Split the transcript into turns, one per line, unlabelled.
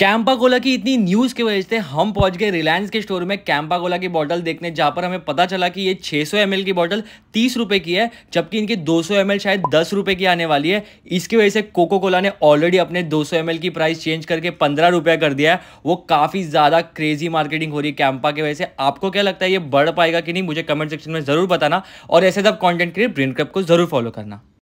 Campa Cola की इतनी news की वजह से हम पहुंच गए रिलायंस के स्टोर में कैंपा कोला की बॉटल देखने जहां पर हमें पता चला कि ये 600 सौ की बॉटल तीस रुपये की है जबकि इनकी 200 सौ शायद दस रुपये की आने वाली है इसकी वजह से कोको कोला ने ऑलरेडी अपने 200 सौ की प्राइस चेंज करके पंद्रह रुपये कर दिया है वो काफ़ी ज़्यादा क्रेजी मार्केटिंग हो रही है कैंपा की वजह से आपको क्या लगता है ये बढ़ पाएगा कि नहीं मुझे कमेंट सेक्शन में ज़रूर बताना और ऐसे सब कॉन्टेंट के लिए ब्रेन क्लब को ज़रूर फॉलो करना